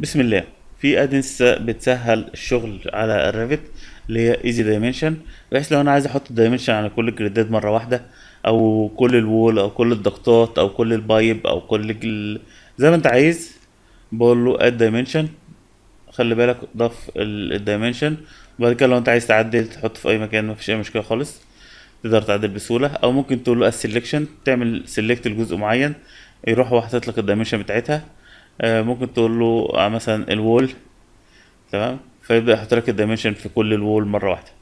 بسم الله في ادنس بتسهل الشغل على الريفت اللي هي ايزي دايمنشن بحيث لو انا عايز احط الدايمنشن على كل الجريدات مره واحده او كل الوول او كل الضغطات او كل البايب او كل ال... زي ما انت عايز بقول له اد دايمنشن خلي بالك ضف الدايمنشن وبعد كده لو انت عايز تعدل تحط في اي مكان مفيش اي مشكله خالص تقدر تعدل بسهوله او ممكن تقول له السلكشن تعمل سيلكت لجزء معين يروح وحاطط لك الدايمنشن بتاعتها آه، ممكن تقول له آه، مثلا الوول تمام فيبدا يحط لك الدايمنشن في كل الوول مره واحده